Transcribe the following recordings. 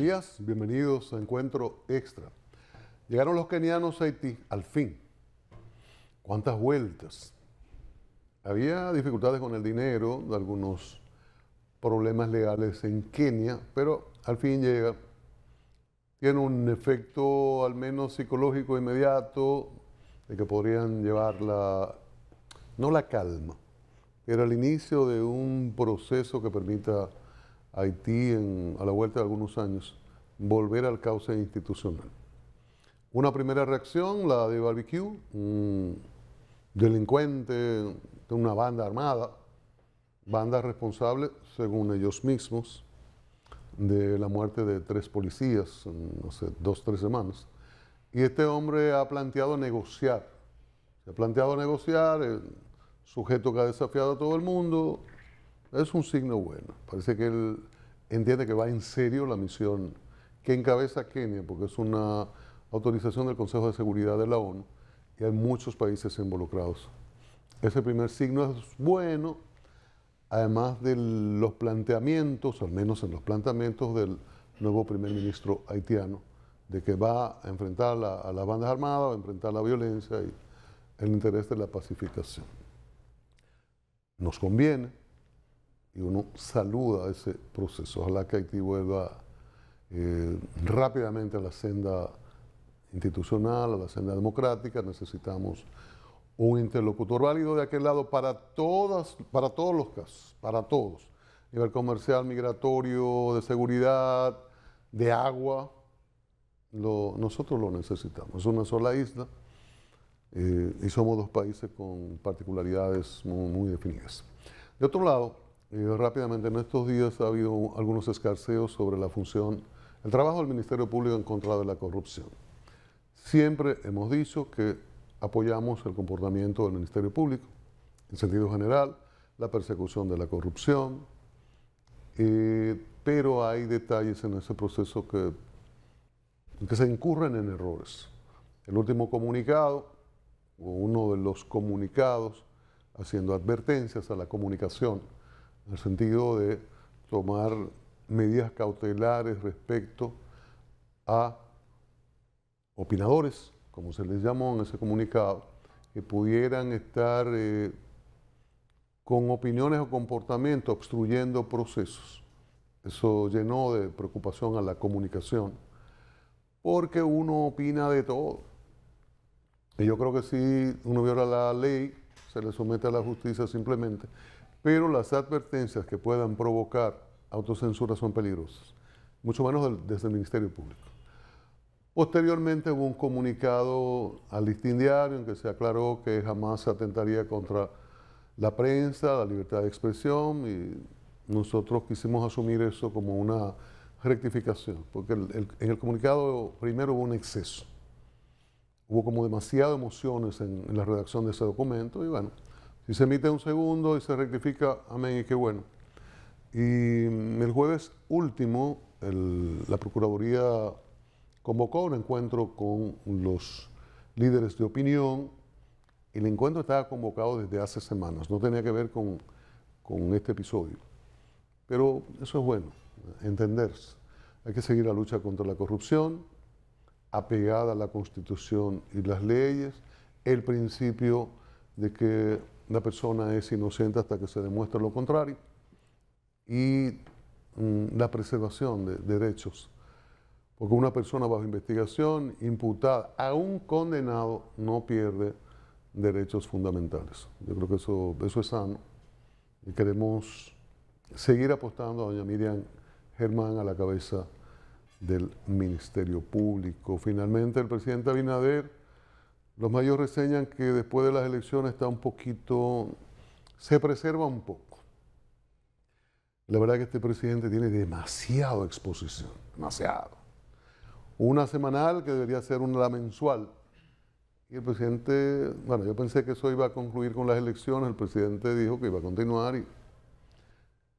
días, bienvenidos a Encuentro Extra. Llegaron los kenianos a Haití, al fin. ¿Cuántas vueltas? Había dificultades con el dinero, algunos problemas legales en Kenia, pero al fin llega. Tiene un efecto al menos psicológico inmediato de que podrían llevar la... no la calma, era el inicio de un proceso que permita a Haití en, a la vuelta de algunos años volver al cauce institucional. Una primera reacción, la de Barbecue, delincuente de una banda armada, banda responsable, según ellos mismos, de la muerte de tres policías, no sé, dos, tres semanas. Y este hombre ha planteado negociar. Se ha planteado negociar, el sujeto que ha desafiado a todo el mundo. Es un signo bueno. Parece que él entiende que va en serio la misión que encabeza Kenia, porque es una autorización del Consejo de Seguridad de la ONU y hay muchos países involucrados. Ese primer signo es bueno, además de los planteamientos, al menos en los planteamientos del nuevo primer ministro haitiano, de que va a enfrentar a las bandas armadas, va a enfrentar la violencia y el interés de la pacificación. Nos conviene y uno saluda ese proceso. Ojalá que Haití vuelva eh, rápidamente a la senda institucional, a la senda democrática, necesitamos un interlocutor válido de aquel lado para todas, para todos los casos, para todos. A nivel comercial, migratorio, de seguridad, de agua. nosotros lo necesitamos. Es una sola isla eh, y somos dos países con particularidades muy, definidas. De otro lado, eh, rápidamente en estos días ha habido algunos escarceos sobre la función el trabajo del Ministerio Público en contra de la corrupción. Siempre hemos dicho que apoyamos el comportamiento del Ministerio Público, en sentido general, la persecución de la corrupción, eh, pero hay detalles en ese proceso que, que se incurren en errores. El último comunicado, o uno de los comunicados, haciendo advertencias a la comunicación, en el sentido de tomar medidas cautelares respecto a opinadores, como se les llamó en ese comunicado, que pudieran estar eh, con opiniones o comportamientos obstruyendo procesos. Eso llenó de preocupación a la comunicación, porque uno opina de todo. Y yo creo que si uno viola la ley, se le somete a la justicia simplemente, pero las advertencias que puedan provocar Autocensuras son peligrosas, mucho menos desde el Ministerio Público. Posteriormente hubo un comunicado al listín diario en que se aclaró que jamás se atentaría contra la prensa, la libertad de expresión y nosotros quisimos asumir eso como una rectificación, porque en el comunicado primero hubo un exceso, hubo como demasiadas emociones en la redacción de ese documento y bueno, si se emite un segundo y se rectifica, amén, y qué bueno. Y mm, el jueves último, la Procuraduría convocó un encuentro con los líderes de opinión. El encuentro estaba convocado desde hace semanas, no tenía que ver con, con este episodio. Pero eso es bueno, entenderse. Hay que seguir la lucha contra la corrupción, apegada a la Constitución y las leyes, el principio de que la persona es inocente hasta que se demuestre lo contrario y mm, la preservación de derechos. Porque una persona bajo investigación, imputada, aún condenado, no pierde derechos fundamentales. Yo creo que eso, eso es sano. Y queremos seguir apostando a doña Miriam Germán a la cabeza del Ministerio Público. Finalmente, el presidente Abinader, los mayores reseñan que después de las elecciones está un poquito, se preserva un poco. La verdad que este presidente tiene demasiado exposición, demasiado. Una semanal que debería ser una mensual. Y el presidente, bueno, yo pensé que eso iba a concluir con las elecciones, el presidente dijo que iba a continuar y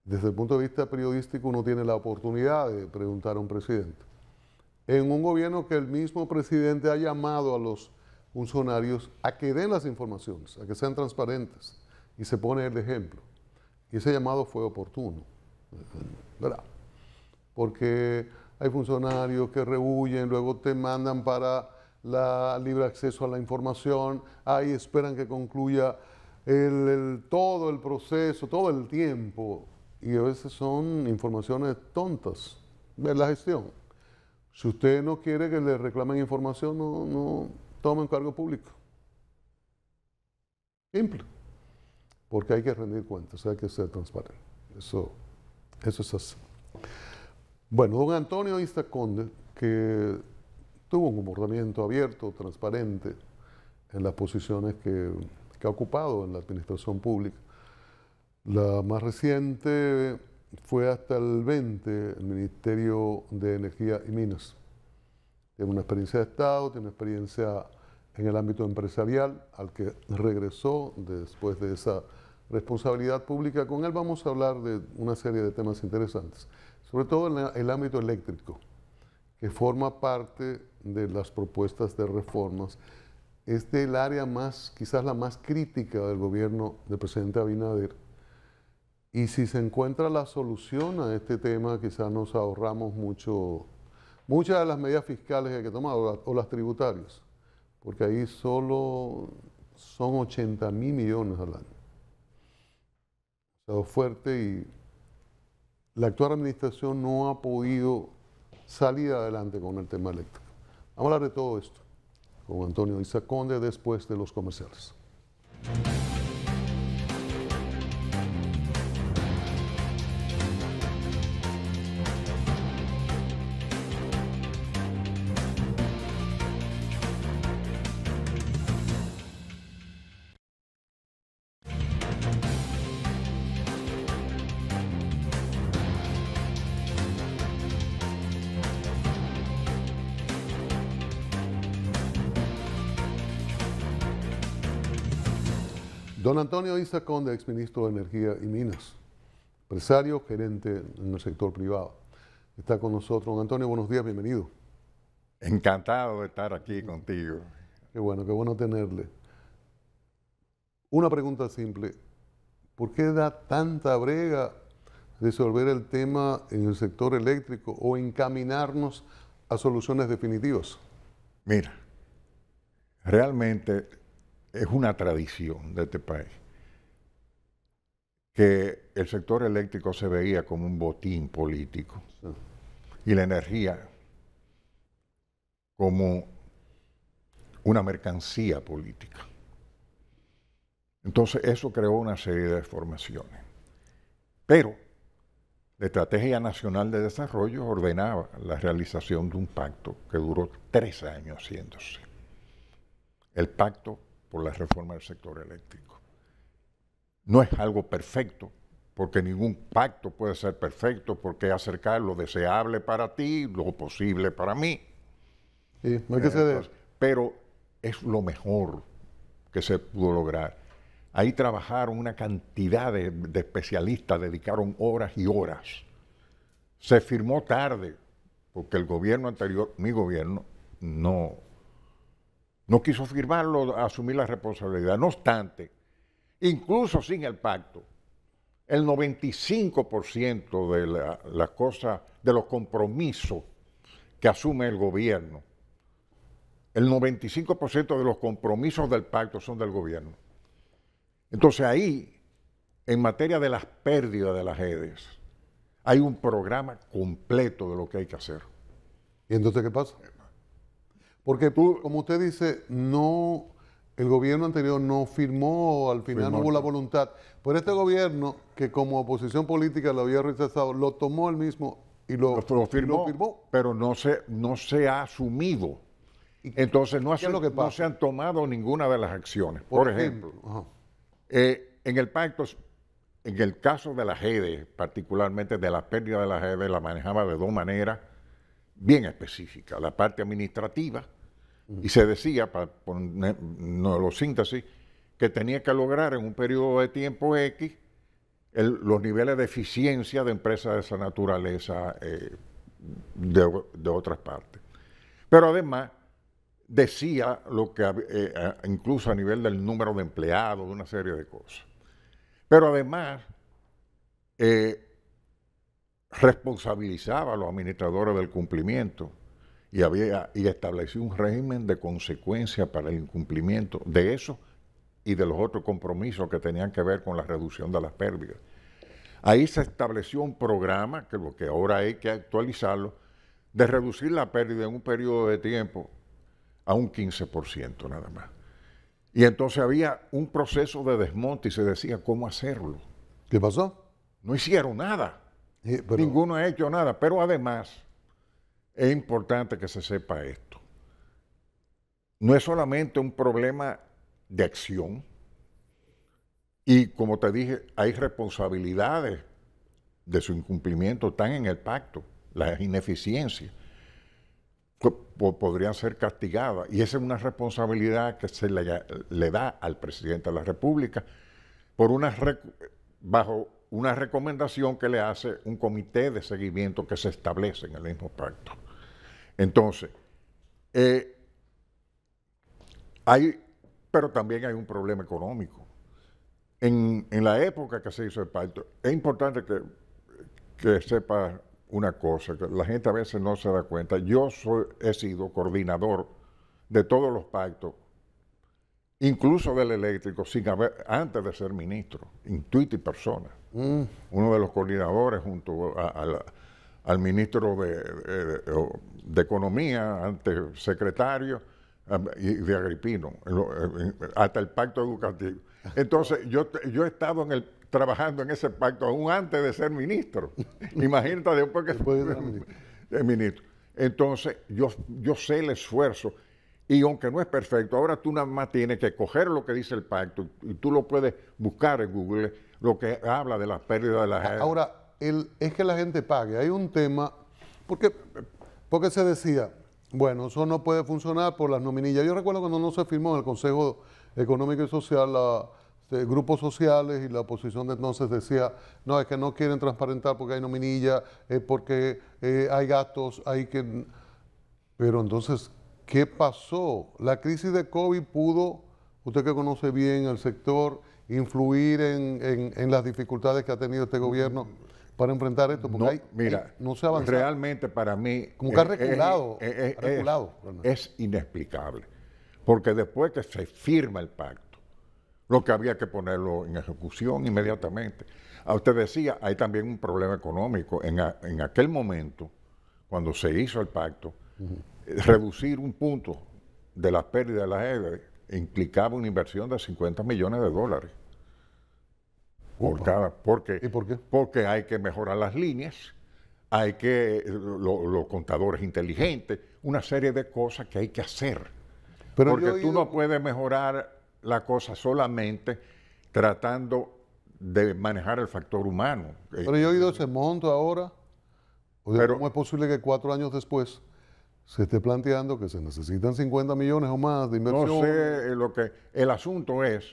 desde el punto de vista periodístico uno tiene la oportunidad de preguntar a un presidente. En un gobierno que el mismo presidente ha llamado a los funcionarios a que den las informaciones, a que sean transparentes y se pone el ejemplo. Y ese llamado fue oportuno. Porque hay funcionarios que rehuyen, luego te mandan para la libre acceso a la información, ahí esperan que concluya el, todo el proceso, todo el tiempo. Y a veces son informaciones tontas de la gestión. Si usted no quiere que le reclamen información, no, no tomen cargo público. Simple. Porque hay que rendir cuentas, hay que ser transparente. Eso eso es así. Bueno, don Antonio Ista Conde, que tuvo un comportamiento abierto, transparente en las posiciones que, que ha ocupado en la administración pública. La más reciente fue hasta el 20 el Ministerio de Energía y Minas. Tiene una experiencia de Estado, tiene una experiencia en el ámbito empresarial al que regresó después de esa responsabilidad pública. Con él vamos a hablar de una serie de temas interesantes, sobre todo en el ámbito eléctrico, que forma parte de las propuestas de reformas. Es el área más, quizás la más crítica del gobierno del presidente Abinader. Y si se encuentra la solución a este tema, quizás nos ahorramos mucho, muchas de las medidas fiscales que hay que tomar o, o las tributarias, porque ahí solo son 80 mil millones al año fuerte y la actual administración no ha podido salir adelante con el tema eléctrico. Vamos a hablar de todo esto con Antonio Isaconde después de los comerciales. Don Antonio Isa Conde, exministro de Energía y Minas, empresario, gerente en el sector privado. Está con nosotros. Don Antonio, buenos días, bienvenido. Encantado de estar aquí contigo. Qué bueno, qué bueno tenerle. Una pregunta simple. ¿Por qué da tanta brega resolver el tema en el sector eléctrico o encaminarnos a soluciones definitivas? Mira, realmente es una tradición de este país, que el sector eléctrico se veía como un botín político y la energía como una mercancía política. Entonces eso creó una serie de formaciones. Pero la Estrategia Nacional de Desarrollo ordenaba la realización de un pacto que duró tres años haciéndose. El pacto por la reforma del sector eléctrico. No es algo perfecto, porque ningún pacto puede ser perfecto, porque acercar lo deseable para ti, lo posible para mí. no pero es lo mejor que se pudo lograr. Ahí trabajaron una cantidad de especialistas, dedicaron horas y horas. Se firmó tarde, porque el gobierno anterior, mi gobierno, no no quiso firmarlo, asumir la responsabilidad. No obstante, incluso sin el pacto, el 95% de la cosa de los compromisos que asume el gobierno, el 95% de los compromisos del pacto son del gobierno. Entonces ahí, en materia de las pérdidas de las redes, hay un programa completo de lo que hay que hacer. ¿Y entonces qué pasa? Porque, tú, como usted dice, no, el gobierno anterior no firmó, al final no hubo la voluntad. Pero este gobierno, que como oposición política lo había rechazado, lo tomó él mismo y lo, firmó, Pero no se, no se ha asumido. Entonces no, lo se han tomado ninguna de las acciones. Por, ejemplo, eh, en el pacto, en el caso de la GEDE, particularmente de la pérdida de la GEDE, la manejaba de dos maneras bien específica, la parte administrativa, y se decía, para los síntesis, que tenía que lograr en un periodo de tiempo X los niveles de eficiencia de empresas de esa naturaleza eh, de, otras partes. Pero además decía lo que eh, incluso a nivel del número de empleados, de una serie de cosas. Pero además eh, responsabilizaba a los administradores del cumplimiento y, había, y estableció un régimen de consecuencia para el incumplimiento de eso y de los otros compromisos que tenían que ver con la reducción de las pérdidas. Ahí se estableció un programa, que lo que ahora hay que actualizarlo, de reducir la pérdida en un periodo de tiempo a un 15% nada más. Y entonces había un proceso de desmonte y se decía cómo hacerlo. ¿Qué pasó? No hicieron nada. Ninguno ha hecho nada, pero además es importante que se sepa esto. No es solamente un problema de acción, y como te dije, hay responsabilidades de su incumplimiento, están en el pacto, las ineficiencias podrían ser castigadas. Y esa es una responsabilidad que se le, da al presidente de la República por una bajo una recomendación que le hace un comité de seguimiento que se establece en el mismo pacto. Entonces, eh, hay, pero también hay un problema económico. En, la época que se hizo el pacto, es importante que, que sepa una cosa, que la gente a veces no se da cuenta. Yo soy, he sido coordinador de todos los pactos incluso del eléctrico, sin antes de ser ministro, intuito y persona. Mm. Uno de los coordinadores junto al ministro de, Economía, antes secretario, de Agripino, hasta el pacto educativo. Entonces, yo, yo he estado en el, trabajando en ese pacto aún antes de ser ministro. Imagínate después que de ministro. Entonces, yo, yo sé el esfuerzo y aunque no es perfecto, ahora tú nada más tienes que coger lo que dice el pacto y tú lo puedes buscar en Google, lo que habla de las pérdidas de la gente. Ahora, el, es que la gente pague. Hay un tema, porque, porque se decía, bueno, eso no puede funcionar por las nominillas. Yo recuerdo cuando no se firmó en el Consejo Económico y Social, la, grupos sociales y la oposición de entonces decía, no, es que no quieren transparentar porque hay nominillas, eh, porque hay gastos, hay que... Pero entonces, ¿Qué pasó? La crisis de COVID pudo, usted que conoce bien el sector, influir en, las dificultades que ha tenido este gobierno para enfrentar esto? Porque no, mira, no se avanzó. Realmente para mí... Como que ha reculado. Es, inexplicable. Porque después que se firma el pacto, lo que había que ponerlo en ejecución inmediatamente. A ah, usted decía, hay también un problema económico. En, aquel momento, cuando se hizo el pacto, reducir un punto de la pérdida de la EDE implicaba una inversión de 50 millones de dólares. Por por qué? Porque hay que mejorar las líneas, hay que eh, los contadores inteligentes, una serie de cosas que hay que hacer. porque tú no puedes mejorar la cosa solamente tratando de manejar el factor humano. Pero yo he oído ese monto ahora. ¿Cómo es posible que cuatro años después se esté planteando que se necesitan 50 millones o más de inversión. No sé eh, lo que. El asunto es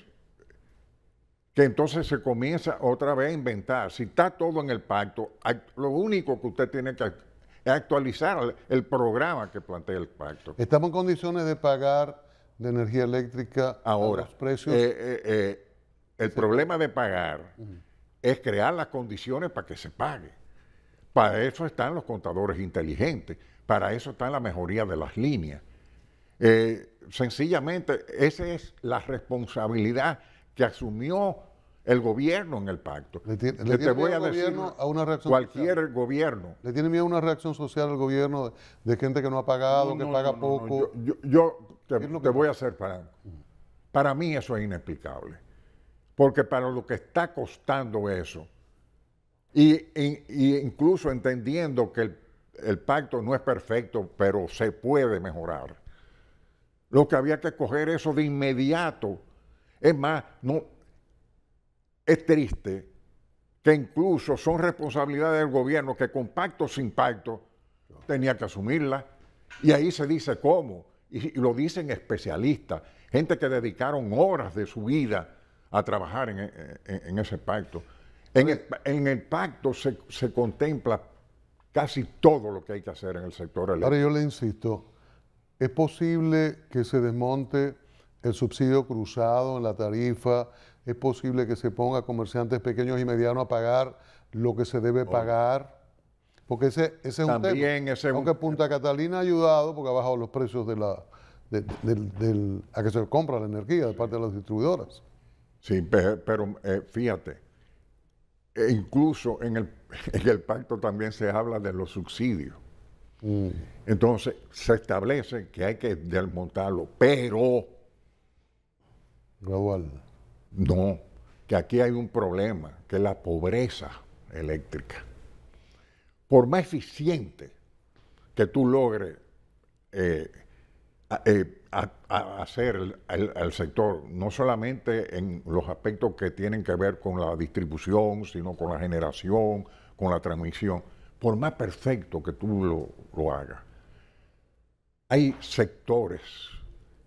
que entonces se comienza otra vez a inventar. Si está todo en el pacto, lo único que usted tiene que es actualizar el programa que plantea el pacto. Estamos en condiciones de pagar de energía eléctrica ahora precios. Eh, eh, el problema de pagar es crear las condiciones para que se pague. Para eso están los contadores inteligentes. Para eso está la mejoría de las líneas. Eh, sencillamente, esa es la responsabilidad que asumió el gobierno en el pacto. Le, tiene, voy miedo a decir, a una reacción cualquier gobierno. ¿Le tiene miedo a una reacción social al gobierno de, gente que no ha pagado, que paga poco? Yo, te, voy a hacer para... Para mí eso es inexplicable. Porque para lo que está costando eso, y, incluso entendiendo que el el pacto no es perfecto, pero se puede mejorar. Lo que había que coger eso de inmediato. Es más, no, es triste que incluso son responsabilidades del gobierno que con pacto sin pacto tenía que asumirla. Y ahí se dice cómo. Y, lo dicen especialistas, gente que dedicaron horas de su vida a trabajar en, ese pacto. En el, pacto se, se contempla casi todo lo que hay que hacer en el sector eléctrico. Ahora yo le insisto, ¿es posible que se desmonte el subsidio cruzado en la tarifa? ¿Es posible que se ponga comerciantes pequeños y medianos a pagar lo que se debe oh. pagar? Porque ese, ese es un tema. Aunque Punta Catalina ha ayudado porque ha bajado los precios de la, a que se compra la energía de parte de las distribuidoras. Sí, pero eh, fíjate, e incluso en el, el, pacto también se habla de los subsidios. Mm. Entonces se establece que hay que desmontarlo, pero... global No, que aquí hay un problema, que es la pobreza eléctrica. Por más eficiente que tú logres eh, eh, a, hacer el sector, no solamente en los aspectos que tienen que ver con la distribución, sino con la generación, con la transmisión, por más perfecto que tú lo, lo hagas. Hay sectores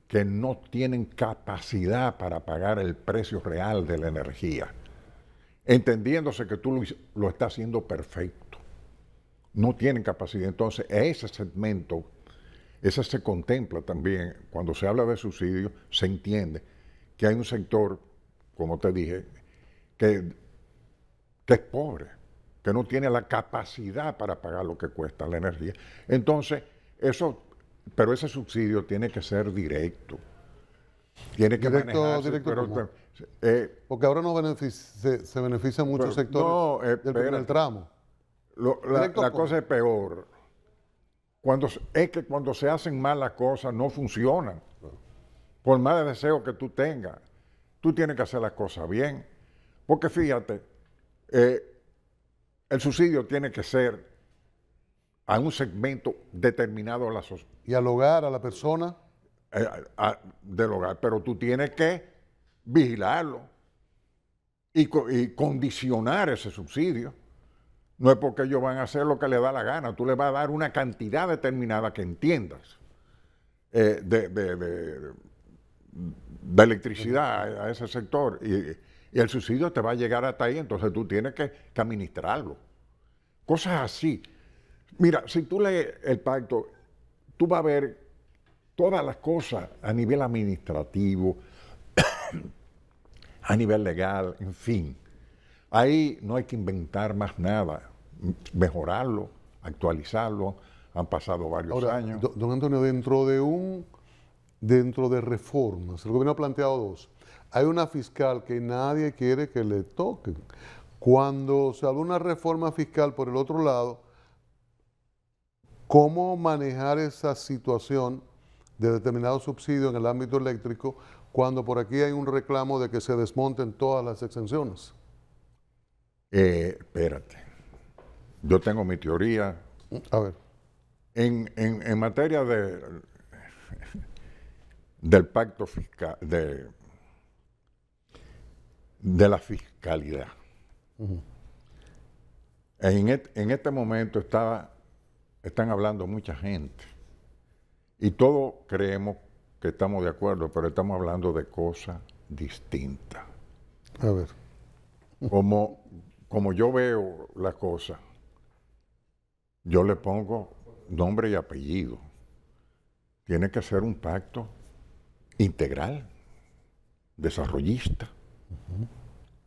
que no tienen capacidad para pagar el precio real de la energía, entendiéndose que tú lo, lo estás haciendo perfecto. No tienen capacidad. Entonces, ese segmento esa se contempla también, cuando se habla de subsidios, se entiende que hay un sector, como te dije, que, que es pobre, que no tiene la capacidad para pagar lo que cuesta la energía. Entonces, eso, pero ese subsidio tiene que ser directo. Tiene que directo, directo eh, Porque ahora no se, se benefician muchos sectores no, del tramo. la cosa es peor es que cuando se hacen mal las cosas no funcionan. Por más deseo que tú tengas, tú tienes que hacer las cosas bien. Porque fíjate, eh, el subsidio tiene que ser a un segmento determinado de la sociedad. ¿Y al hogar, a la persona? Eh, del hogar, pero tú tienes que vigilarlo y condicionar ese subsidio. No es porque ellos van a hacer lo que les da la gana, tú le vas a dar una cantidad determinada que entiendas eh, de, electricidad a ese sector y, el subsidio te va a llegar hasta ahí, entonces tú tienes que, que administrarlo. Cosas así. Mira, si tú lees el pacto, tú vas a ver todas las cosas a nivel administrativo, a nivel legal, en fin. Ahí no hay que inventar más nada mejorarlo, actualizarlo. Han pasado varios años. Don Antonio, dentro de un dentro de reformas, el gobierno ha planteado dos. Hay una fiscal que nadie quiere que le toque Cuando se habla una reforma fiscal por el otro lado, ¿cómo manejar esa situación de determinado subsidio en el ámbito eléctrico cuando por aquí hay un reclamo de que se desmonten todas las exenciones? Eh, espérate. Yo tengo mi teoría. A ver. En, en, en materia de, del pacto fiscal, de, de la fiscalidad. en, este momento están hablando mucha gente y todos creemos que estamos de acuerdo, pero estamos hablando de cosas distintas. A ver. Como, como yo veo las cosas, yo le pongo nombre y apellido. Tiene que ser un pacto integral, desarrollista,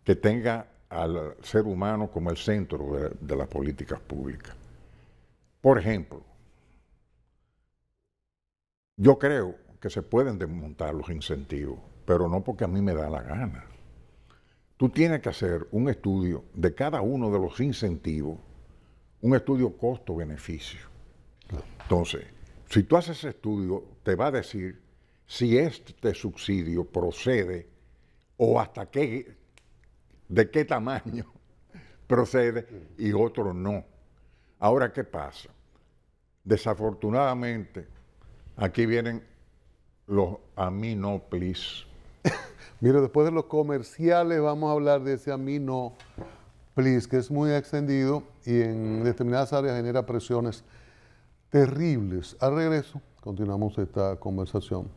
que tenga al ser humano como el centro de, de las políticas públicas. Por ejemplo, yo creo que se pueden desmontar los incentivos, pero no porque a mí me da la gana. Tú tienes que hacer un estudio de cada uno de los incentivos un estudio costo-beneficio. Entonces, si tú haces ese estudio, te va a decir si este subsidio procede o hasta qué, de qué tamaño procede y otro no. Ahora, ¿qué pasa? Desafortunadamente, aquí vienen los please. Mira, después de los comerciales vamos a hablar de ese amino plis, que es muy extendido y en determinadas áreas genera presiones terribles. Al regreso, continuamos esta conversación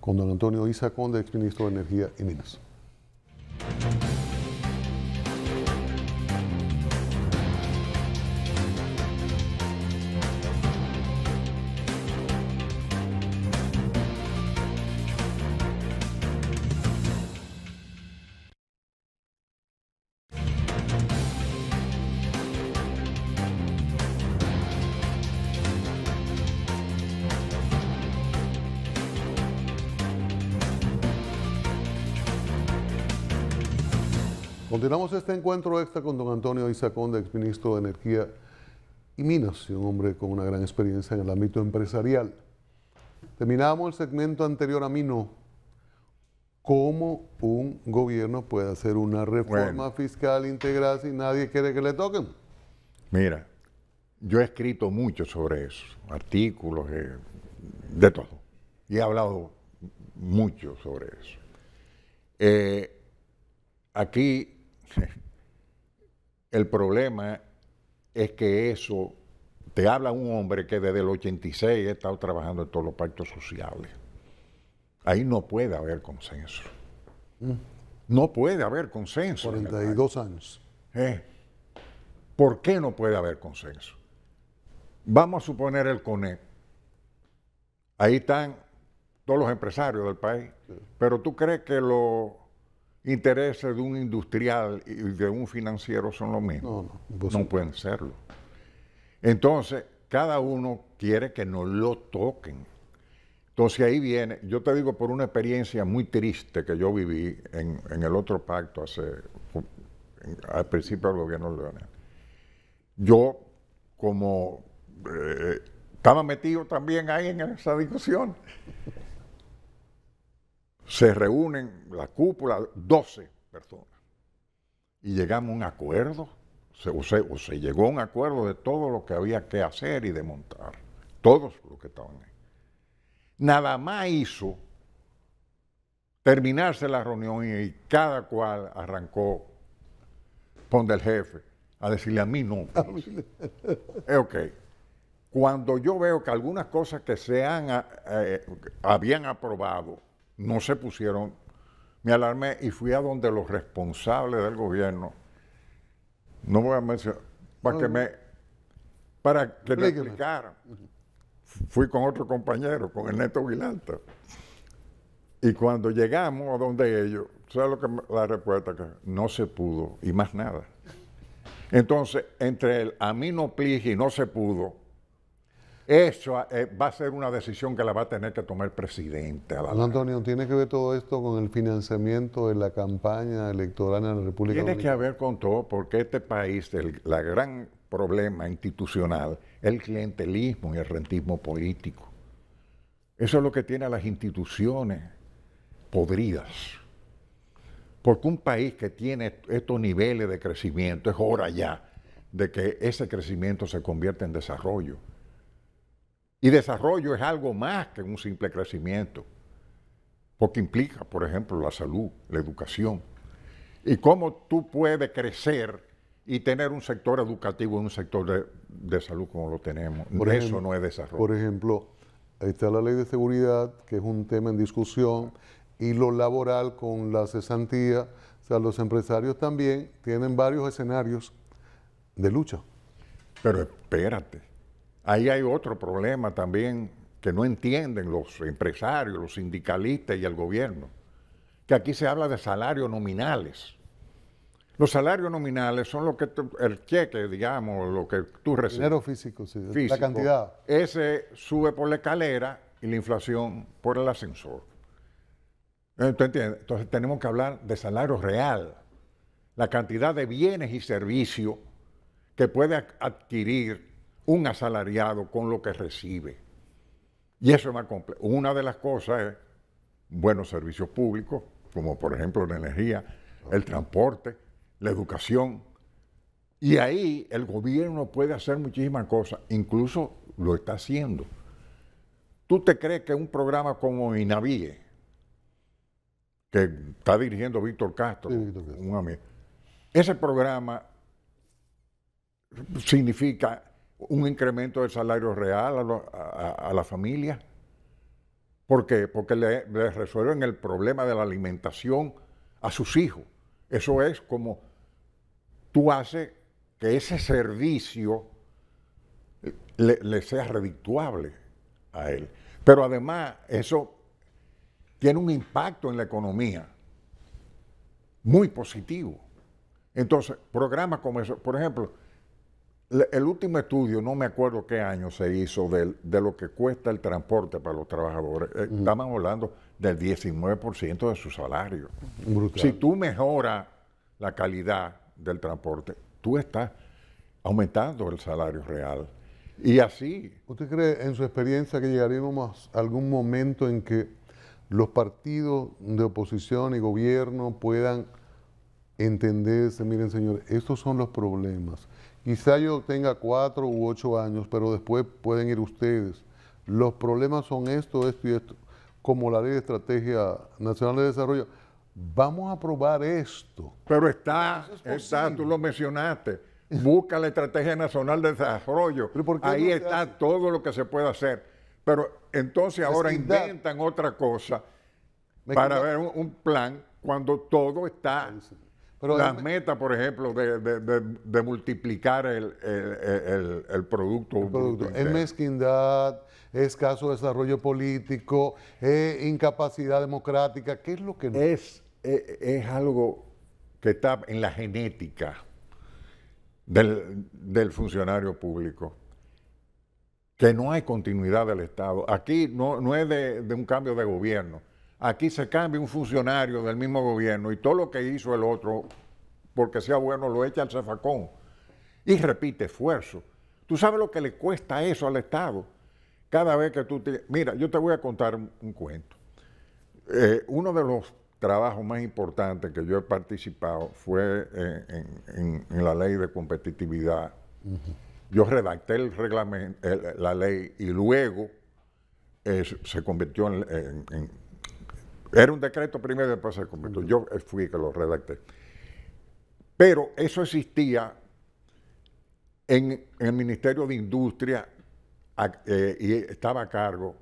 con don Antonio Isa Conde, exministro de Energía y Minas. Continuamos este encuentro extra con don Antonio ex exministro de Energía y Minas, un hombre con una gran experiencia en el ámbito empresarial. Terminamos el segmento anterior a no. ¿Cómo un gobierno puede hacer una reforma fiscal integral si nadie quiere que le toquen? Mira, yo he escrito mucho sobre eso, artículos, eh, de todo. Y he hablado mucho sobre eso. Eh, aquí El problema es que eso te habla un hombre que desde el 86 ha estado trabajando en todos los pactos sociales. Ahí no puede haber consenso. Mm. No puede haber consenso. 42 años. Eh, ¿Por qué no puede haber consenso? Vamos a suponer el CONE Ahí están todos los empresarios del país. Pero tú crees que lo intereses de un industrial y de un financiero son lo mismo. No, no, no pueden serlo. Entonces, cada uno quiere que no lo toquen. Entonces ahí viene, yo te digo por una experiencia muy triste que yo viví en, el otro pacto hace, al principio del gobierno leonel. Yo como eh, estaba metido también ahí en esa discusión se reúnen la cúpula, 12 personas, y llegamos a un acuerdo, se, o, se, llegó a un acuerdo de todo lo que había que hacer y de todos los que estaban ahí. Nada más hizo terminarse la reunión y cada cual arrancó, pone el jefe, a decirle a mí no. Pues". ok. Cuando yo veo que algunas cosas que se han, eh, eh, habían aprobado no se pusieron, me alarmé y fui a donde los responsables del gobierno, no voy a mencionar, para que me, para que me explicaran. Fui con otro compañero, con Ernesto Vilanta. Y cuando llegamos a donde ellos, ¿sabes lo que la respuesta? Que no se pudo y más nada. Entonces, entre el a mí no plige y no se pudo, eso ah, eh, va a ser una decisión que la va a tener que tomar el presidente. Antonio, ¿tiene que ver todo esto con el financiamiento de la campaña electoral en la República Tiene que ver con todo, porque este país, el la gran problema institucional, el clientelismo y el rentismo político. Eso es lo que tiene a las instituciones podridas. Porque un país que tiene estos niveles de crecimiento, es hora ya de que ese crecimiento se convierta en desarrollo. Y desarrollo es algo más que un simple crecimiento, porque implica, por ejemplo, la salud, la educación. Y cómo tú puedes crecer y tener un sector educativo en un sector de, salud como lo tenemos. Por Eso no es desarrollo. Por ejemplo, está la ley de seguridad, que es un tema en discusión, y lo laboral con la cesantía. O sea, los empresarios también tienen varios escenarios de lucha. Pero espérate, Ahí hay otro problema también que no entienden los empresarios, los sindicalistas y el gobierno, que aquí se habla de salarios nominales. Los salarios nominales son lo que el cheque, digamos, lo que tú recibes. Dinero físico, sí, la cantidad. Ese sube por la escalera y la inflación por el ascensor. Entonces tenemos que hablar de salario real, la cantidad de bienes y servicios que puede adquirir un asalariado con lo que recibe. Y eso es más complejo. Una de las cosas es buenos servicios públicos, como por ejemplo la energía, el transporte, la educación. Y ahí el gobierno puede hacer muchísimas cosas, incluso lo está haciendo. ¿Tú te crees que un programa como INAVIE, que está dirigiendo Víctor Castro, Víctor Castro. Un amigo, ese programa significa un incremento del salario real a, la familia. Porque le, resuelven el problema de la alimentación a sus hijos. Eso es como tú haces que ese servicio le, sea redictuable a él. Pero además eso tiene un impacto en la economía muy positivo. Entonces, programas como eso, por ejemplo, el último estudio, no me acuerdo qué año se hizo, de, lo que cuesta el transporte para los trabajadores. Eh, estamos hablando del 19% de su salario. Si tú mejoras la calidad del transporte, tú estás aumentando el salario real. Y así. ¿Usted cree en su experiencia que llegaremos a algún momento en que los partidos de oposición y gobierno puedan entenderse? Miren, señores, estos son los problemas Quizá yo tenga cuatro u ocho años, pero después pueden ir ustedes. Los problemas son esto, esto y esto. Como la Ley de Estrategia Nacional de Desarrollo, vamos a aprobar esto. Pero está, tú lo mencionaste. Busca la Estrategia Nacional de Desarrollo. Ahí está todo lo que se puede hacer. Pero entonces ahora intentan inventan otra cosa para ver un plan cuando todo está las metas, por ejemplo, de, multiplicar el, el, el, producto. producto. Es mezquindad, escaso desarrollo político, es incapacidad democrática. ¿Qué es lo que es, e, es algo que está en la genética del, del funcionario público que no hay continuidad del Estado. Aquí no, no es de, de, un cambio de gobierno, aquí se cambia un funcionario del mismo gobierno y todo lo que hizo el otro, porque sea bueno, lo echa al cefacón y repite esfuerzo. ¿Tú sabes lo que le cuesta eso al Estado? Cada vez que tú Mira, yo te voy a contar un, cuento. Eh, uno de los trabajos más importantes que yo he participado fue eh, en, la ley de competitividad. Yo redacté el reglamento, la ley y luego eh, se convirtió en era un decreto primero de después se Yo fui que lo redacté. Pero eso existía en, el Ministerio de Industria eh, y estaba a cargo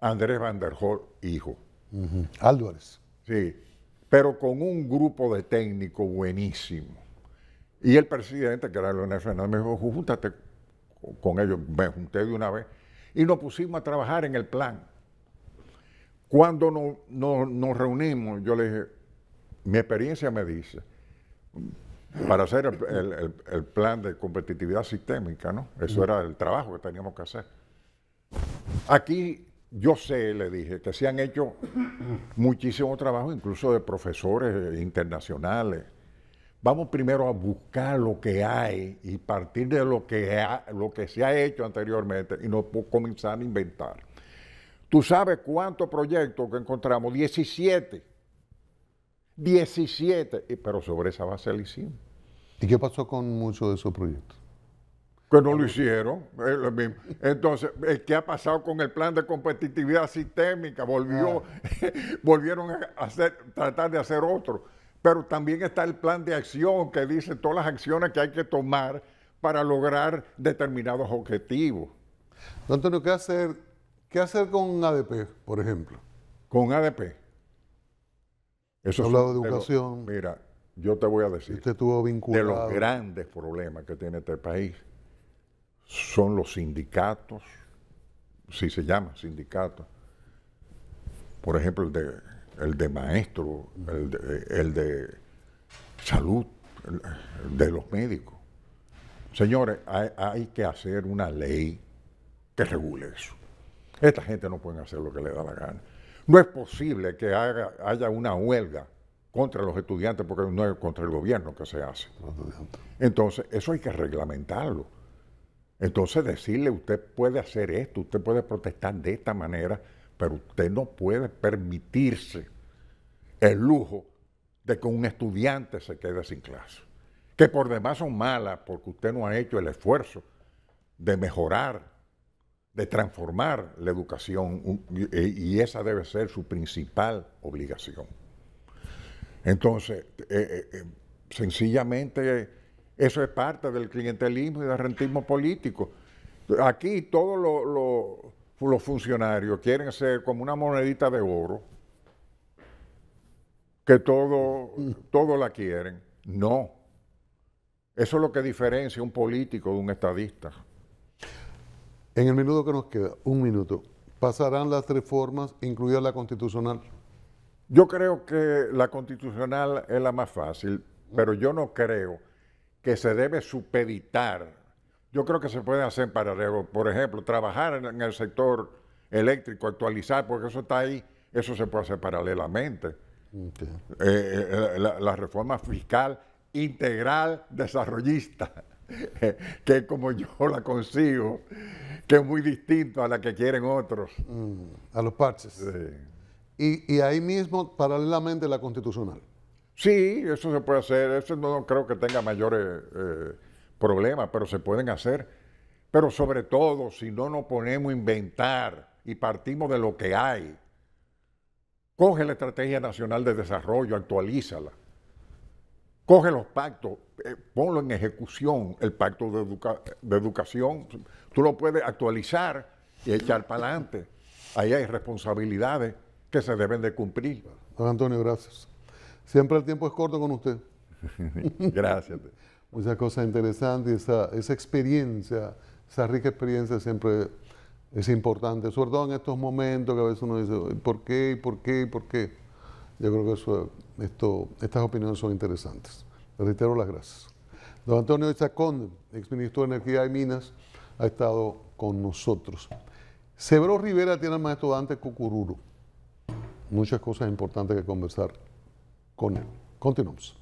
Andrés Van hijo. Álvarez. Sí, pero con un grupo de técnicos buenísimo. Y el presidente, que era Leonel Fernández, me dijo, júntate con ellos. Me junté de una vez y nos pusimos a trabajar en el plan. Cuando nos reunimos, yo le dije, mi experiencia me dice, para hacer el, plan de competitividad sistémica, ¿no? Eso era el trabajo que teníamos que hacer. Aquí yo sé, le dije, que se han hecho muchísimo trabajo, incluso de profesores internacionales. Vamos primero a buscar lo que hay y partir de lo que, lo que se ha hecho anteriormente y no comenzar a inventar. Tú sabes cuántos proyectos que encontramos, 17. 17, pero sobre esa base lo hicimos. ¿Y qué pasó con muchos de esos proyectos? Que no lo hicieron. Entonces, eh, ¿qué ha pasado con el plan de competitividad sistémica? Volvió, ah. volvieron a hacer, tratar de hacer otro. Pero también está el plan de acción que dice todas las acciones que hay que tomar para lograr determinados objetivos. Antonio, ¿qué hacer ¿Qué hacer con ADP, por ejemplo? Con ADP. Eso hablado de educación. mira, yo te voy a decir. que De los grandes problemas que tiene este país son los sindicatos, si se llama sindicatos. Por ejemplo, el de, el maestro, el de, salud, el de los médicos. Señores, hay que hacer una ley que regule eso. Esta gente no puede hacer lo que le da la gana. No es posible que haya una huelga contra los estudiantes porque no es contra el gobierno que se hace. Entonces, eso hay que reglamentarlo. Entonces, decirle, usted puede hacer esto, usted puede protestar de esta manera, pero usted no puede permitirse el lujo de que un estudiante se quede sin clase. Que por demás son malas porque usted no ha hecho el esfuerzo de mejorar de transformar la educación eh, y esa debe ser su principal obligación. Entonces, eh, eh, sencillamente eso es parte del clientelismo y del rentismo político. Aquí todos lo, los funcionarios quieren ser como una monedita de oro, que todo, todo la quieren. No. Eso es lo que diferencia un político de un estadista. En el minuto que nos queda, un minuto, ¿pasarán las reformas, incluida la constitucional? Yo creo que la constitucional es la más fácil, pero yo no creo que se debe supeditar. Yo creo que se puede hacer para, Por ejemplo, trabajar en, el sector eléctrico, actualizar, porque eso está ahí, eso se puede hacer paralelamente. Eh, eh, la, reforma fiscal integral desarrollista, que como yo la consigo, que es muy distinto a la que quieren otros. Mm, a los parches. Y, ahí mismo, paralelamente, la constitucional. Sí, eso se puede hacer. Eso no, creo que tenga mayores eh, problemas, pero se pueden hacer. Pero sobre todo, si no nos ponemos a inventar y partimos de lo que hay, coge la Estrategia Nacional de Desarrollo, actualízala coge los pactos, eh, ponlo en ejecución, el pacto de, de, educación, tú lo puedes actualizar y echar para adelante. Ahí hay responsabilidades que se deben de cumplir. Don Antonio, gracias. Siempre el tiempo es corto con usted. gracias. Muchas cosas interesantes, esa, esa experiencia, esa rica experiencia siempre es importante, sobre todo en estos momentos que a veces uno dice, ¿por qué? ¿Por qué? ¿Por qué? Yo creo que esto, estas opiniones son interesantes. reitero las gracias. Don Antonio Chacón, exministro de Energía y Minas, ha estado con nosotros. Sebro Rivera tiene al maestro Dante Cucururu. Muchas cosas importantes que conversar con él. Continuamos.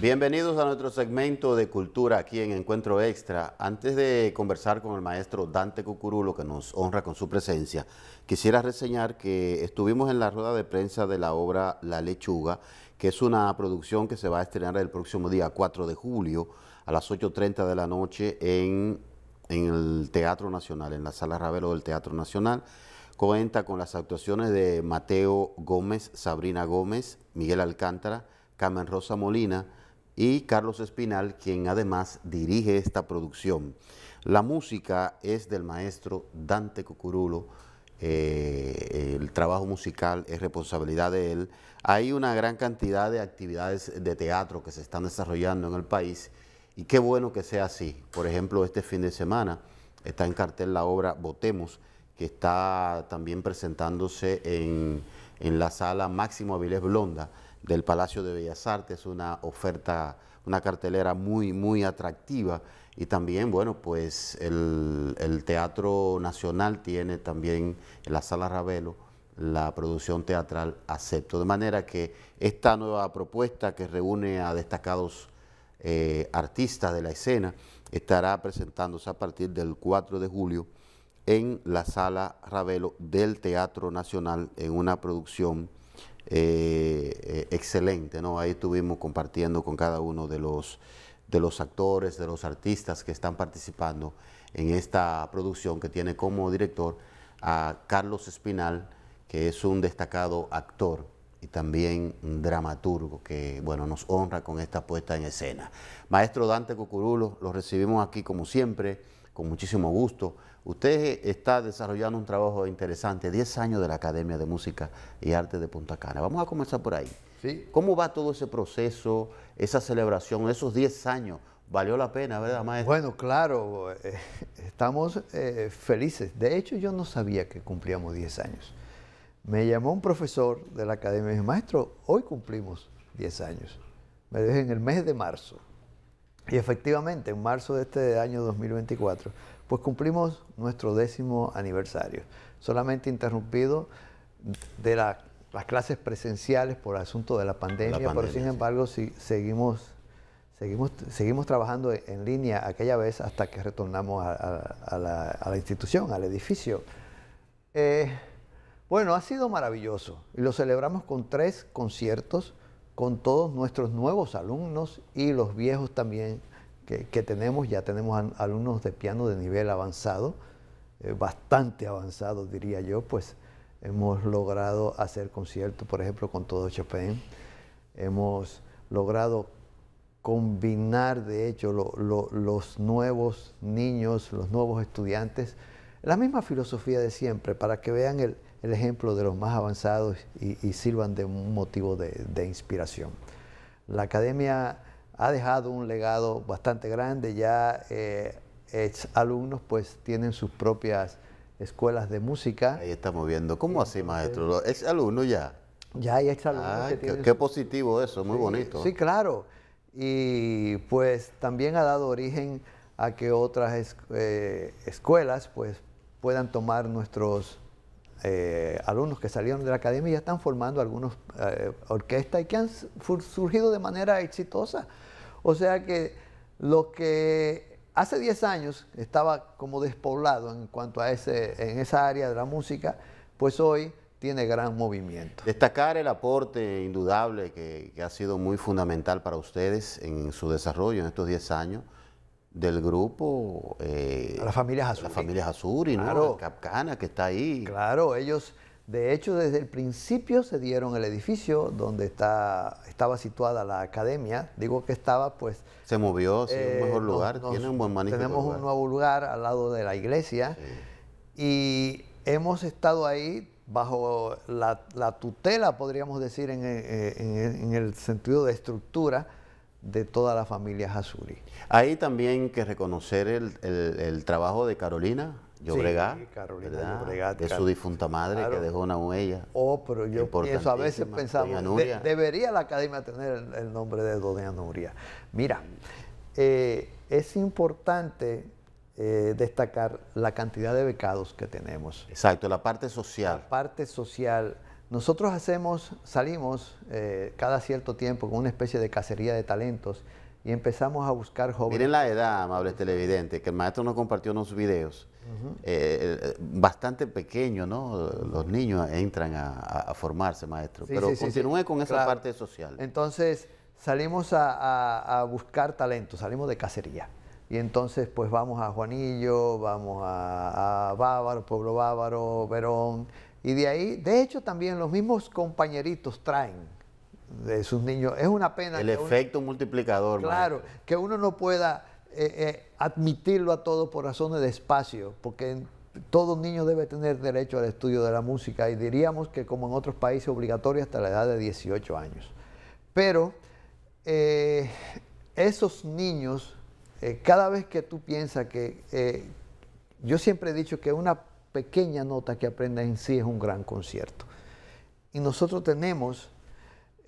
Bienvenidos a nuestro segmento de cultura aquí en Encuentro Extra. Antes de conversar con el maestro Dante Cucurulo, que nos honra con su presencia, quisiera reseñar que estuvimos en la rueda de prensa de la obra La Lechuga, que es una producción que se va a estrenar el próximo día 4 de julio a las 8.30 de la noche en, el Teatro Nacional, en la Sala Ravelo del Teatro Nacional. Cuenta con las actuaciones de Mateo Gómez, Sabrina Gómez, Miguel Alcántara, Carmen Rosa Molina, y Carlos Espinal, quien además dirige esta producción. La música es del maestro Dante Cucurulo, eh, el trabajo musical es responsabilidad de él. Hay una gran cantidad de actividades de teatro que se están desarrollando en el país y qué bueno que sea así. Por ejemplo, este fin de semana está en cartel la obra Votemos, que está también presentándose en, en la sala Máximo Avilés Blonda del Palacio de Bellas Artes, una oferta, una cartelera muy, muy atractiva. Y también, bueno, pues el, Teatro Nacional tiene también en la Sala Ravelo la producción teatral Acepto. De manera que esta nueva propuesta que reúne a destacados eh, artistas de la escena estará presentándose a partir del 4 de julio en la Sala Ravelo del Teatro Nacional en una producción eh, eh, excelente, ¿no? Ahí estuvimos compartiendo con cada uno de los, de los actores, de los artistas que están participando en esta producción que tiene como director a Carlos Espinal, que es un destacado actor y también dramaturgo que, bueno, nos honra con esta puesta en escena. Maestro Dante Cocurulo, lo recibimos aquí como siempre, con muchísimo gusto. Usted está desarrollando un trabajo interesante, 10 años de la Academia de Música y Arte de Punta Cana. Vamos a comenzar por ahí. ¿Sí? ¿Cómo va todo ese proceso, esa celebración, esos 10 años? Valió la pena, ¿verdad, maestro? Bueno, claro, eh, estamos eh, felices. De hecho, yo no sabía que cumplíamos 10 años. Me llamó un profesor de la academia y me dijo, maestro, hoy cumplimos 10 años. Me dijo en el mes de marzo. Y efectivamente, en marzo de este año 2024 pues cumplimos nuestro décimo aniversario, solamente interrumpido de las clases presenciales por asunto de la pandemia, pero sin embargo seguimos, seguimos, seguimos trabajando en línea aquella vez hasta que retornamos a, la, institución, al edificio. Eh, bueno, ha sido maravilloso y lo celebramos con tres conciertos con todos nuestros nuevos alumnos y los viejos también que, tenemos. Ya tenemos alumnos de piano de nivel avanzado, eh, bastante avanzado diría yo, pues hemos logrado hacer conciertos, por ejemplo, con todo Chopin. Hemos logrado combinar, de hecho, los nuevos niños, los nuevos estudiantes, la misma filosofía de siempre, para que vean el, el ejemplo de los más avanzados y, y sirvan de un motivo de, de, inspiración. La academia ha dejado un legado bastante grande, ya eh, ex alumnos pues tienen sus propias escuelas de música. Ahí estamos viendo, ¿cómo así maestro? ex alumnos ya. Ya hay ex alumnos. Ah, que qué, positivo eso, muy bonito. Sí, claro. Y pues también ha dado origen a que otras eh, escuelas pues puedan tomar nuestros eh, alumnos que salieron de la academia y ya están formando algunos eh, orquestas y que han surgido de manera exitosa. O sea que lo que hace 10 años estaba como despoblado en cuanto a ese, en esa área de la música, pues hoy tiene gran movimiento. Destacar el aporte indudable que, ha sido muy fundamental para ustedes en su desarrollo en estos 10 años del grupo. Eh, a las familias Azuri. Las familias Azuri, ¿no? Capcana, que está ahí. Claro, ellos de hecho, desde el principio se dieron el edificio donde está, estaba situada la academia. Digo que estaba, pues... Se movió, sí, un eh, mejor lugar, tiene un buen Tenemos un nuevo lugar al lado de la iglesia y hemos estado ahí bajo la, tutela, podríamos decir, eh, eh, en, el sentido de estructura de toda la familia Hasuri. Ahí también que reconocer el trabajo de Carolina, yo sí, de su difunta madre que dejó una huella. Oh, pero yo pienso, a veces pensamos, debería la academia tener el, nombre de Doña Nuria. Mira, eh, es importante eh, destacar la cantidad de becados que tenemos. Exacto, la parte social. La parte social. Nosotros hacemos, salimos eh, cada cierto tiempo con una especie de cacería de talentos y empezamos a buscar jóvenes. Miren la edad, amables televidentes, que el maestro nos compartió unos videos eh, eh, bastante pequeño, ¿no? Los niños entran a, formarse, maestro. Pero continúe con esa parte social. Entonces, salimos a, buscar talento, salimos de cacería. Y entonces, pues vamos a Juanillo, vamos a, Bávaro, Pueblo Bávaro, Verón. Y de ahí, de hecho, también los mismos compañeritos traen de sus niños. Es una pena. El efecto multiplicador. Claro, que uno no pueda eh, eh, admitirlo a todos por razones de espacio, porque todo niño debe tener derecho al estudio de la música y diríamos que como en otros países obligatorio hasta la edad de 18 años. Pero eh, esos niños, cada vez que tú piensas que, yo siempre he dicho que una pequeña nota que aprenda en sí es un gran concierto. Y nosotros tenemos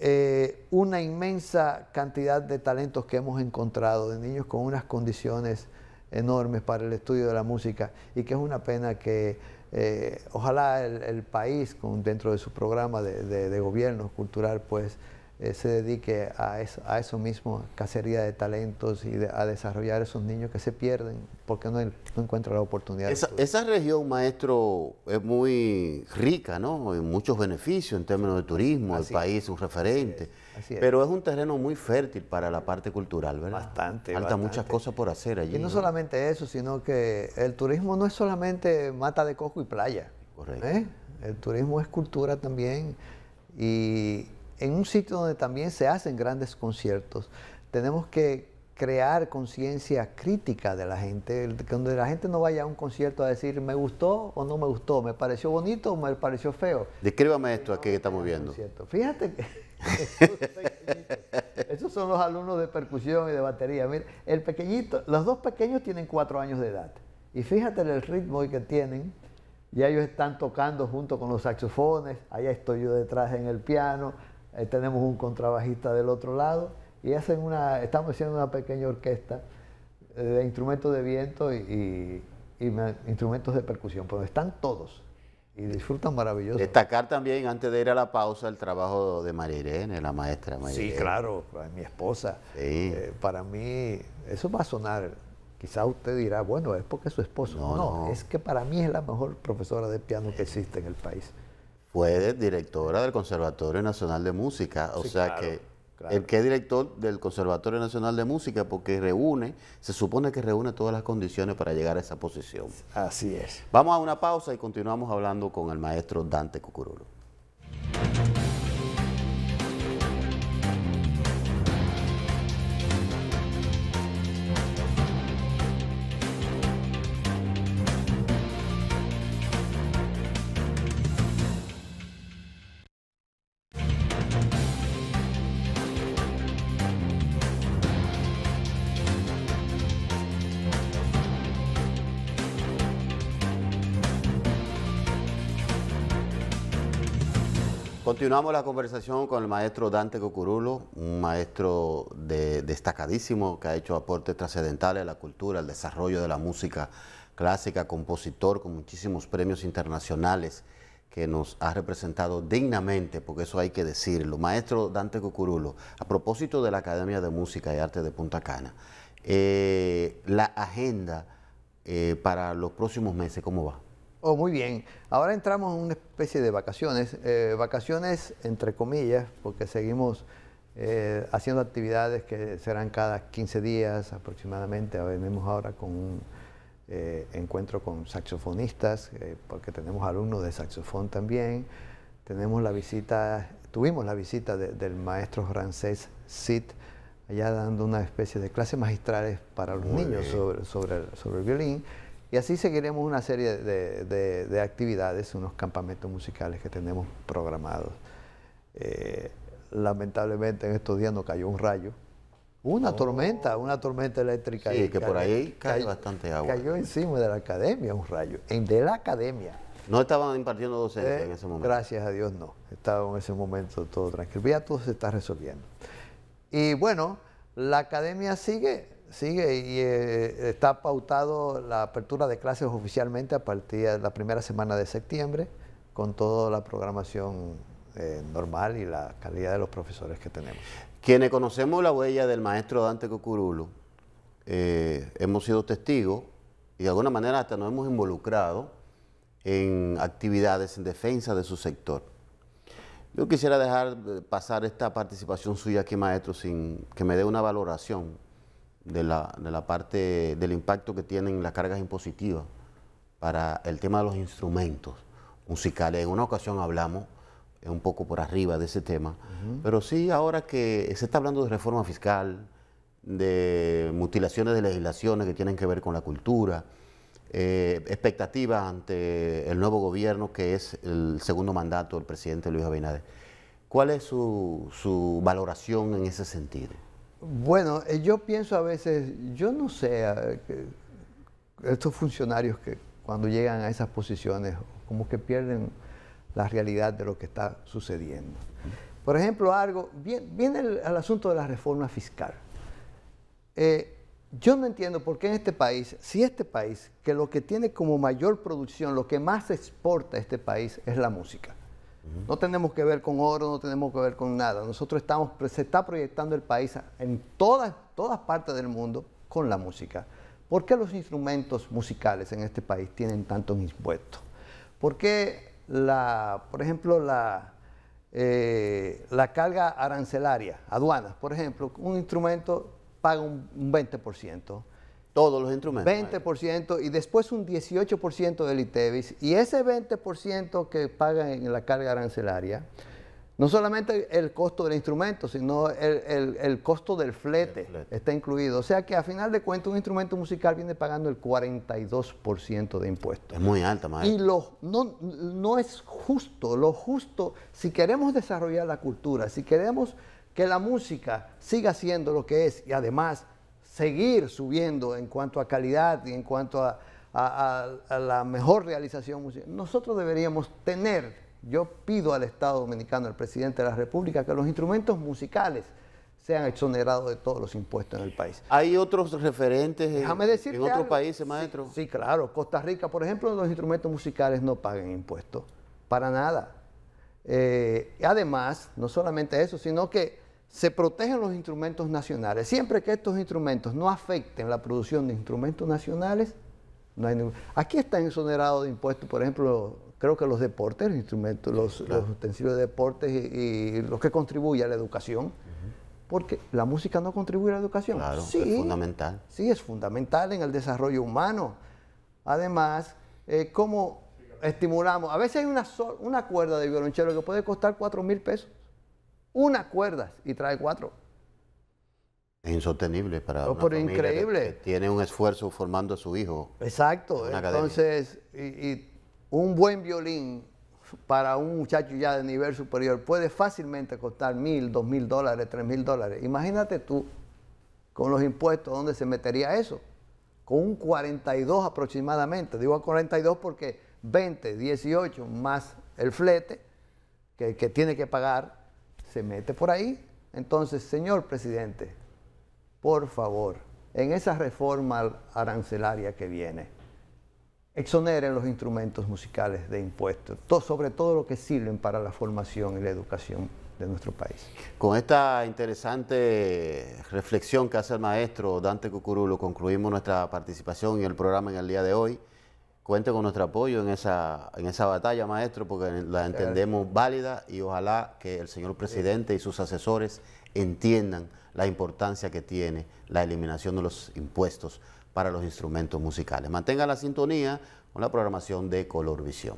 eh, una inmensa cantidad de talentos que hemos encontrado, de niños con unas condiciones enormes para el estudio de la música y que es una pena que eh, ojalá el, país, con, dentro de su programa de gobierno cultural, pues eh, se dedique a eso, a eso, mismo, cacería de talentos y a desarrollar esos niños que se pierden porque no, encuentran la oportunidad. Esa, región, maestro, es muy rica, ¿no? Hay muchos beneficios en términos de turismo, el país, es un referente, Pero es un terreno muy fértil para la parte cultural, ¿verdad? Bastante. Falta muchas cosas por hacer allí. Y no, solamente eso, sino que el turismo no es solamente mata de coco y playa. ¿eh? El turismo es cultura también. Y en un sitio donde también se hacen grandes conciertos. Tenemos que crear conciencia crítica de la gente, donde la gente no vaya a un concierto a decir me gustó o no me gustó, me pareció bonito o me pareció feo. Descríbame esto aquí que estamos ah, viendo. Fíjate que esos son los alumnos de percusión y de batería. Mira, el pequeñito, los dos pequeños tienen cuatro años de edad. Y fíjate el ritmo que tienen. Ya ellos están tocando junto con los saxofones, allá estoy yo detrás en el piano, tenemos un contrabajista del otro lado y hacen una, estamos haciendo una pequeña orquesta eh, de instrumentos de viento y, instrumentos de percusión, pero están todos y disfrutan maravilloso. Destacar también, antes de ir a la pausa, el trabajo de María Irene, la maestra María Sí, claro, mi esposa. Eh, para mí, eso va a sonar, quizá usted dirá, bueno, es porque es su esposo. no, es que para mí es la mejor profesora de piano que existe en el país. Puede, directora del Conservatorio Nacional de Música, o sea que el que es director del Conservatorio Nacional de Música porque reúne, se supone que reúne todas las condiciones para llegar a esa posición. Así es. Vamos a una pausa y continuamos hablando con el maestro Dante Cucurulo. Continuamos la conversación con el maestro Dante Cocurulo, un maestro destacadísimo que ha hecho aportes trascendentales a la cultura, al desarrollo de la música clásica, compositor con muchísimos premios internacionales que nos ha representado dignamente, porque eso hay que decirlo. Maestro Dante Cocurulo, a propósito de la Academia de Música y Arte de Punta Cana, eh, la agenda eh, para los próximos meses, ¿cómo va? Oh, muy bien. Ahora entramos en una especie de vacaciones, eh, vacaciones entre comillas, porque seguimos eh, haciendo actividades que serán cada 15 días aproximadamente. venimos ahora con un eh, encuentro con saxofonistas, porque tenemos alumnos de saxofón también. Tenemos la visita, tuvimos la visita del maestro francés Sid, allá dando una especie de clases magistrales para los niños sobre el violín. Y así seguiremos una serie de, actividades, unos campamentos musicales que tenemos programados. Eh, lamentablemente en estos días no cayó un rayo. Una oh. tormenta, una tormenta eléctrica. Sí, y que por ahí cae bastante agua. Cayó encima de la academia un rayo, en de la academia. No estaban impartiendo docencia en eh, ese momento. Gracias a Dios no. Estaba en ese momento todo tranquilo. Ya todo se está resolviendo. Y bueno, la academia sigue Sigue y eh, está pautado la apertura de clases oficialmente a partir de la primera semana de septiembre con toda la programación eh, normal y la calidad de los profesores que tenemos. Quienes conocemos la huella del maestro Dante Cocurulo, eh, hemos sido testigos y de alguna manera hasta nos hemos involucrado en actividades en defensa de su sector. Yo quisiera dejar pasar esta participación suya aquí, maestro, sin que me dé una valoración de la, parte del impacto que tienen las cargas impositivas para el tema de los instrumentos musicales. En una ocasión hablamos un poco por arriba de ese tema, pero sí ahora que se está hablando de reforma fiscal, de mutilaciones de legislaciones que tienen que ver con la cultura, eh, expectativas ante el nuevo gobierno que es el segundo mandato del presidente Luis Abinader. ¿Cuál es su valoración en ese sentido? Bueno, eh, yo pienso a veces, yo no sé, eh, estos funcionarios que cuando llegan a esas posiciones como que pierden la realidad de lo que está sucediendo. Por ejemplo, algo, viene, el, asunto de la reforma fiscal. Eh, yo no entiendo por qué en este país, si este país, que lo que tiene como mayor producción, lo que más exporta este país es la música, no tenemos que ver con oro, no tenemos que ver con nada. Nosotros estamos, se está proyectando el país en todas, partes del mundo con la música. ¿Por qué los instrumentos musicales en este país tienen tantos impuestos? ¿Por qué, por ejemplo, eh, la, carga arancelaria, aduanas, por ejemplo, un instrumento paga un 20%, todos los instrumentos. 20% y después un 18% del ITEVIS. Y ese 20% que pagan en la carga arancelaria, no solamente el costo del instrumento, sino el, costo del flete, está incluido. O sea que a final de cuentas un instrumento musical viene pagando el 42% de impuestos. Es muy alta, Y lo, no, no es justo, lo justo, si queremos desarrollar la cultura, si queremos que la música siga siendo lo que es y además seguir subiendo en cuanto a calidad y en cuanto a, la mejor realización musical. Nosotros deberíamos tener, yo pido al Estado Dominicano, al presidente de la República, que los instrumentos musicales sean exonerados de todos los impuestos en el país. ¿Hay otros referentes en, otros países, maestro? Sí, claro. Costa Rica, por ejemplo, los instrumentos musicales no pagan impuestos, para nada. Eh, además, no solamente eso, sino que se protegen los instrumentos nacionales. Siempre que estos instrumentos no afecten la producción de instrumentos nacionales, no Aquí están exonerados de impuestos, por ejemplo, creo que los deportes, los instrumentos, los, utensilios de deportes y, los que contribuye a la educación. Porque la música no contribuye a la educación. Claro, sí, es fundamental. Sí, es fundamental en el desarrollo humano. Además, eh, ¿cómo estimulamos? A veces hay una, una cuerda de violonchelo que puede costar 4 mil pesos una cuerda y trae cuatro. Es insostenible para pero increíble. tiene un esfuerzo formando a su hijo. Exacto. Entonces, y, un buen violín para un muchacho ya de nivel superior puede fácilmente costar mil, dos mil dólares, tres mil dólares. Imagínate tú con los impuestos dónde se metería eso. Con un 42 aproximadamente. Digo a 42 porque 20, 18 más el flete que tiene que pagar se mete por ahí. Entonces, señor presidente, por favor, en esa reforma arancelaria que viene, exoneren los instrumentos musicales de impuestos, sobre todo lo que sirven para la formación y la educación de nuestro país. Con esta interesante reflexión que hace el maestro Dante Cucurulo, concluimos nuestra participación en el programa en el día de hoy cuente con nuestro apoyo en esa, en esa batalla, maestro, porque la entendemos válida y ojalá que el señor presidente y sus asesores entiendan la importancia que tiene la eliminación de los impuestos para los instrumentos musicales. Mantenga la sintonía con la programación de Color Visión.